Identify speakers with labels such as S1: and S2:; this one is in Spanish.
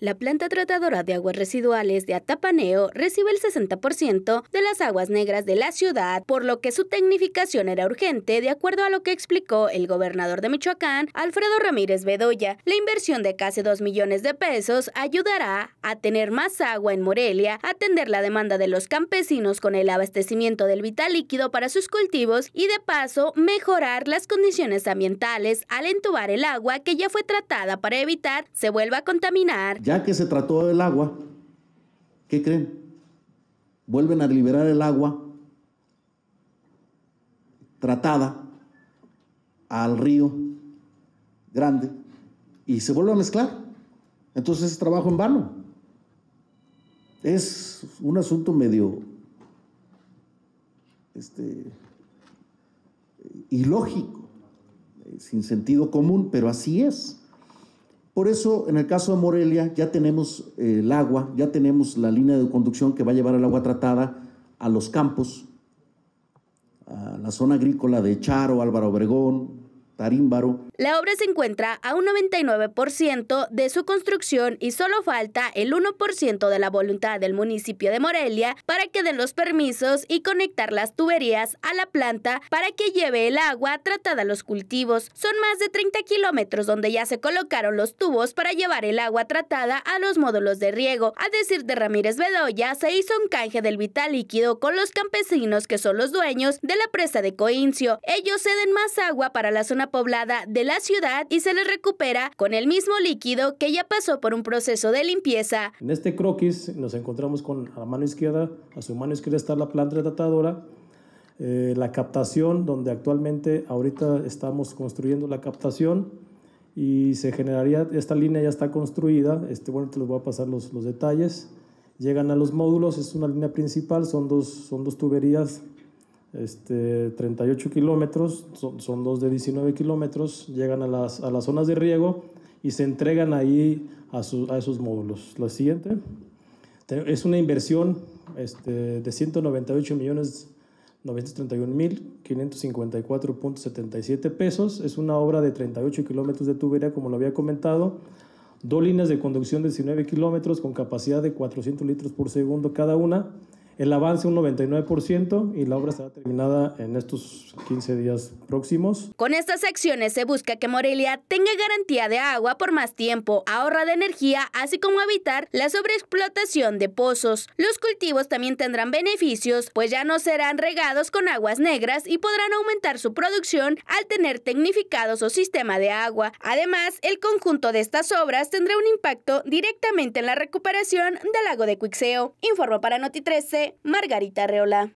S1: La planta tratadora de aguas residuales de Atapaneo recibe el 60% de las aguas negras de la ciudad, por lo que su tecnificación era urgente, de acuerdo a lo que explicó el gobernador de Michoacán, Alfredo Ramírez Bedoya. La inversión de casi 2 millones de pesos ayudará a tener más agua en Morelia, atender la demanda de los campesinos con el abastecimiento del vital líquido para sus cultivos y de paso mejorar las condiciones ambientales al entubar el agua que ya fue tratada para evitar se vuelva a contaminar. Ya
S2: que se trató del agua, ¿qué creen? Vuelven a liberar el agua tratada al río grande y se vuelve a mezclar. Entonces es trabajo en vano. Es un asunto medio este, ilógico, eh, sin sentido común, pero así es. Por eso, en el caso de Morelia, ya tenemos eh, el agua, ya tenemos la línea de conducción que va a llevar el agua tratada a los campos, a la zona agrícola de Charo, Álvaro Obregón, Tarímbaro,
S1: la obra se encuentra a un 99% de su construcción y solo falta el 1% de la voluntad del municipio de Morelia para que den los permisos y conectar las tuberías a la planta para que lleve el agua tratada a los cultivos. Son más de 30 kilómetros donde ya se colocaron los tubos para llevar el agua tratada a los módulos de riego. A decir de Ramírez Bedoya, se hizo un canje del vital líquido con los campesinos que son los dueños de la presa de Coincio. Ellos ceden más agua para la zona poblada de la ciudad y se le recupera con el mismo líquido que ya pasó por un proceso de limpieza.
S3: En este croquis nos encontramos con a la mano izquierda, a su mano izquierda está la planta tratadora, eh, la captación, donde actualmente ahorita estamos construyendo la captación y se generaría, esta línea ya está construida, este, bueno, te los voy a pasar los, los detalles. Llegan a los módulos, es una línea principal, son dos, son dos tuberías este, 38 kilómetros, son, dos de 19 kilómetros, llegan a las, a las, zonas de riego y se entregan ahí a, a esos módulos. La siguiente es una inversión este, de 198 millones pesos. Es una obra de 38 kilómetros de tubería, como lo había comentado. Dos líneas de conducción de 19 kilómetros con capacidad de 400 litros por segundo cada una el avance un 99% y la obra estará terminada en estos 15 días próximos.
S1: Con estas acciones se busca que Morelia tenga garantía de agua por más tiempo, ahorra de energía, así como evitar la sobreexplotación de pozos. Los cultivos también tendrán beneficios, pues ya no serán regados con aguas negras y podrán aumentar su producción al tener tecnificado su sistema de agua. Además, el conjunto de estas obras tendrá un impacto directamente en la recuperación del lago de Cuixeo. Informo para Noti 13, Margarita Reola.